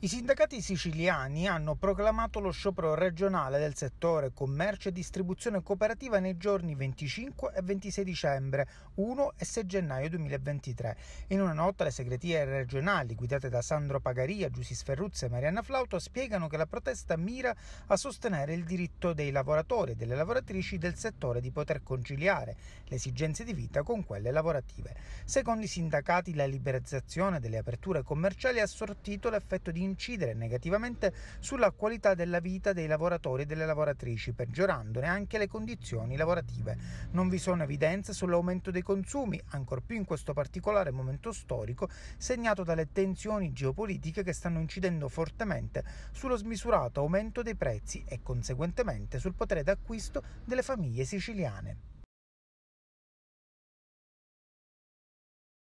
I sindacati siciliani hanno proclamato lo sciopero regionale del settore commercio e distribuzione cooperativa nei giorni 25 e 26 dicembre, 1 e 6 gennaio 2023. In una nota le segretie regionali, guidate da Sandro Pagaria, Giussi Ferruzzi e Marianna Flauto, spiegano che la protesta mira a sostenere il diritto dei lavoratori e delle lavoratrici del settore di poter conciliare le esigenze di vita con quelle lavorative. Secondo i sindacati la liberalizzazione delle aperture commerciali ha sortito l'effetto di incidere negativamente sulla qualità della vita dei lavoratori e delle lavoratrici, peggiorandone anche le condizioni lavorative. Non vi sono evidenze sull'aumento dei consumi, ancor più in questo particolare momento storico segnato dalle tensioni geopolitiche che stanno incidendo fortemente sullo smisurato aumento dei prezzi e conseguentemente sul potere d'acquisto delle famiglie siciliane.